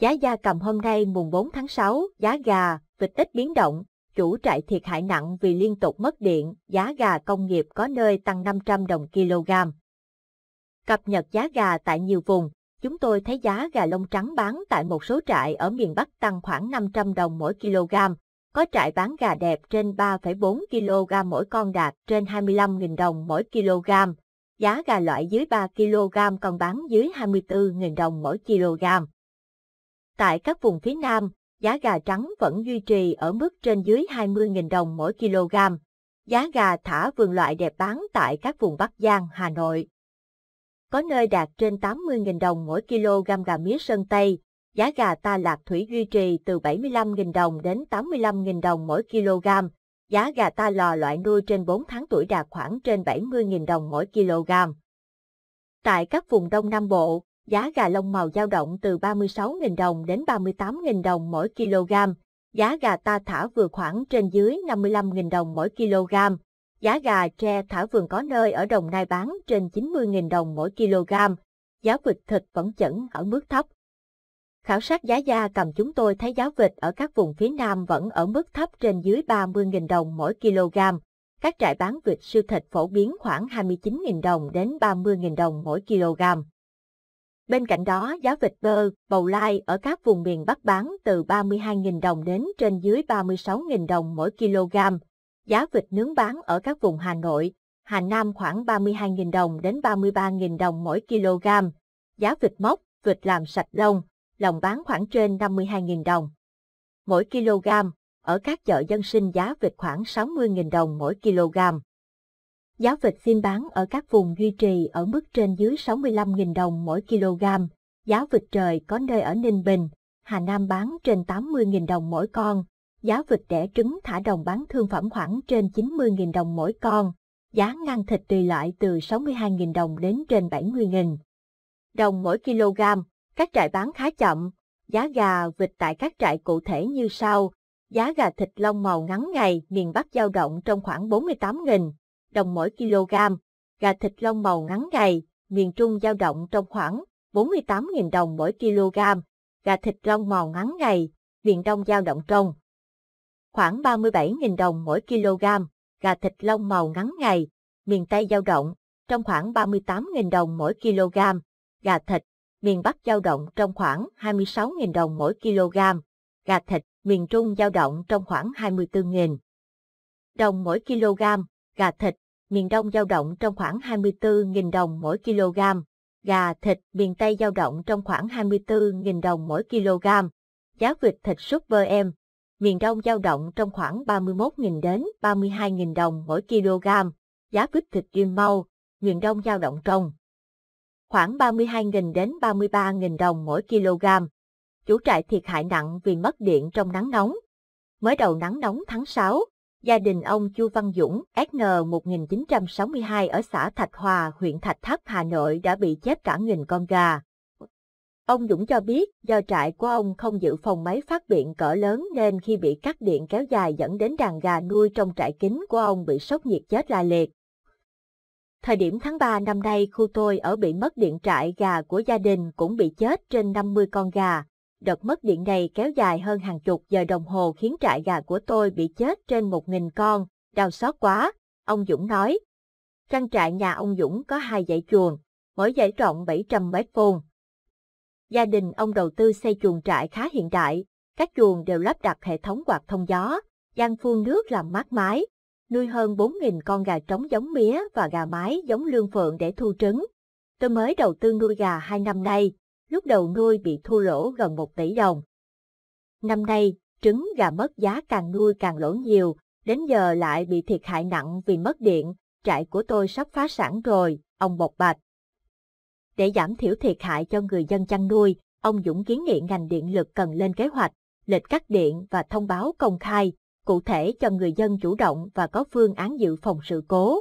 Giá gia cầm hôm nay mùng 4 tháng 6, giá gà, vịt ít biến động, chủ trại thiệt hại nặng vì liên tục mất điện, giá gà công nghiệp có nơi tăng 500 đồng kg. Cập nhật giá gà tại nhiều vùng, chúng tôi thấy giá gà lông trắng bán tại một số trại ở miền Bắc tăng khoảng 500 đồng mỗi kg, có trại bán gà đẹp trên 3,4 kg mỗi con đạt trên 25.000 đồng mỗi kg, giá gà loại dưới 3 kg còn bán dưới 24.000 đồng mỗi kg. Tại các vùng phía Nam, giá gà trắng vẫn duy trì ở mức trên dưới 20.000 đồng mỗi kg. Giá gà thả vườn loại đẹp bán tại các vùng Bắc Giang, Hà Nội. Có nơi đạt trên 80.000 đồng mỗi kg gà mía Sơn Tây, giá gà ta lạc thủy duy trì từ 75.000 đồng đến 85.000 đồng mỗi kg, giá gà ta lò loại nuôi trên 4 tháng tuổi đạt khoảng trên 70.000 đồng mỗi kg. Tại các vùng Đông Nam Bộ, giá gà lông màu dao động từ 36.000 đồng đến 38.000 đồng mỗi kg. Giá gà ta thả vừa khoảng trên dưới 55.000 đồng mỗi kg. Giá gà tre thả vườn có nơi ở Đồng Nai bán trên 90.000 đồng mỗi kg. Giá vịt thịt vẫn chẩn ở mức thấp. Khảo sát giá da cầm chúng tôi thấy giá vịt ở các vùng phía Nam vẫn ở mức thấp trên dưới 30.000 đồng mỗi kg. Các trại bán vịt siêu thịt phổ biến khoảng 29.000 đồng đến 30.000 đồng mỗi kg. Bên cạnh đó, giá vịt bơ, bầu lai ở các vùng miền Bắc bán từ 32.000 đồng đến trên dưới 36.000 đồng mỗi kg. Giá vịt nướng bán ở các vùng Hà Nội, Hà Nam khoảng 32.000 đồng đến 33.000 đồng mỗi kg. Giá vịt mốc, vịt làm sạch lông, lòng bán khoảng trên 52.000 đồng. Mỗi kg, ở các chợ dân sinh giá vịt khoảng 60.000 đồng mỗi kg. Giá vịt xiêm bán ở các vùng duy trì ở mức trên dưới 65.000 đồng mỗi kg, giá vịt trời có nơi ở Ninh Bình, Hà Nam bán trên 80.000 đồng mỗi con, giá vịt đẻ trứng thả đồng bán thương phẩm khoảng trên 90.000 đồng mỗi con, giá ngang thịt tùy loại từ 62.000 đồng đến trên 70.000 đồng mỗi kg, các trại bán khá chậm, giá gà vịt tại các trại cụ thể như sau, giá gà thịt lông màu ngắn ngày miền Bắc dao động trong khoảng 48.000 đồng mỗi kg. Gà thịt lông màu ngắn ngày miền Trung dao động trong khoảng 48.000 đồng mỗi kg. Gà thịt lông màu ngắn ngày miền Đông dao động trong khoảng 37.000 đồng mỗi kg. Gà thịt lông màu ngắn ngày miền Tây dao động trong khoảng 38.000 đồng mỗi kg. Gà thịt, miền Bắc dao động trong khoảng 26.000 đồng mỗi kg. Gà thịt, miền Trung dao động trong khoảng 24.000 đồng mỗi kg gà thịt miền Đông dao động trong khoảng 24.000 đồng mỗi kg, gà thịt miền Tây dao động trong khoảng 24.000 đồng mỗi kg, giá vịt thịt super em miền Đông dao động trong khoảng 31.000 đến 32.000 đồng mỗi kg, giá vịt thịt kim mau miền Đông dao động trong khoảng 32.000 đến 33.000 đồng mỗi kg. Chủ trại thiệt hại nặng vì mất điện trong nắng nóng. Mới đầu nắng nóng tháng 6, Gia đình ông Chu Văn Dũng, SN 1962 ở xã Thạch Hòa, huyện Thạch Thất, Hà Nội đã bị chết cả nghìn con gà. Ông Dũng cho biết do trại của ông không dự phòng máy phát điện cỡ lớn nên khi bị cắt điện kéo dài dẫn đến đàn gà nuôi trong trại kính của ông bị sốc nhiệt chết la liệt. Thời điểm tháng 3 năm nay khu tôi ở bị mất điện trại gà của gia đình cũng bị chết trên 50 con gà, Đợt mất điện này kéo dài hơn hàng chục giờ đồng hồ khiến trại gà của tôi bị chết trên 1.000 con, đau xót quá, ông Dũng nói. Trang trại nhà ông Dũng có hai dãy chuồng, mỗi dãy rộng 700 mét vuông. Gia đình ông đầu tư xây chuồng trại khá hiện đại, các chuồng đều lắp đặt hệ thống quạt thông gió, gian phun nước làm mát mái, nuôi hơn 4.000 con gà trống giống mía và gà mái giống lương phượng để thu trứng. Tôi mới đầu tư nuôi gà 2 năm nay, lúc đầu nuôi bị thua lỗ gần 1 tỷ đồng. Năm nay, trứng gà mất giá càng nuôi càng lỗ nhiều, đến giờ lại bị thiệt hại nặng vì mất điện, trại của tôi sắp phá sản rồi, ông bộc bạch. Để giảm thiểu thiệt hại cho người dân chăn nuôi, ông Dũng kiến nghị ngành điện lực cần lên kế hoạch, lịch cắt điện và thông báo công khai, cụ thể cho người dân chủ động và có phương án dự phòng sự cố.